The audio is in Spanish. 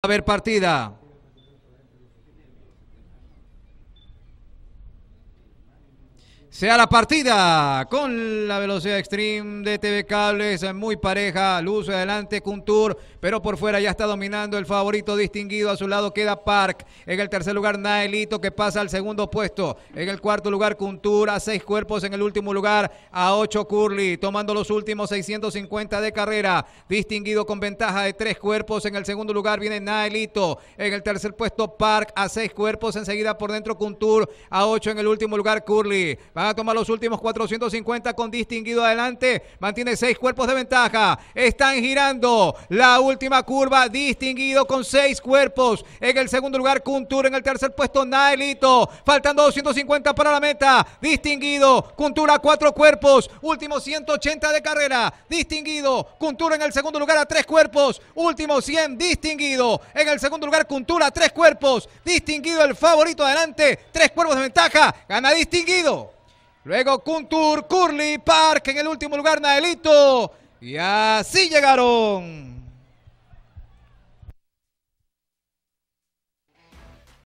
A ver partida. sea la partida con la velocidad extreme de TV Cables, muy pareja, Luz adelante, ...Cuntur, pero por fuera ya está dominando el favorito distinguido, a su lado queda Park, en el tercer lugar Naelito que pasa al segundo puesto, en el cuarto lugar Cuntur, a seis cuerpos en el último lugar, a ocho Curly, tomando los últimos 650 de carrera, distinguido con ventaja de tres cuerpos, en el segundo lugar viene Naelito, en el tercer puesto Park, a seis cuerpos, enseguida por dentro Cuntur... a ocho en el último lugar Curly, Van a tomar los últimos 450 con distinguido adelante. Mantiene seis cuerpos de ventaja. Están girando la última curva. Distinguido con seis cuerpos. En el segundo lugar, Cuntura. En el tercer puesto, Naelito. Faltan 250 para la meta. Distinguido. Cuntura, cuatro cuerpos. Último 180 de carrera. Distinguido. Cuntura en el segundo lugar a tres cuerpos. Último 100. Distinguido. En el segundo lugar, Cuntura, tres cuerpos. Distinguido el favorito adelante. Tres cuerpos de ventaja. Gana distinguido. Luego Kuntur, Curly, Park en el último lugar, Nadelito. Y así llegaron.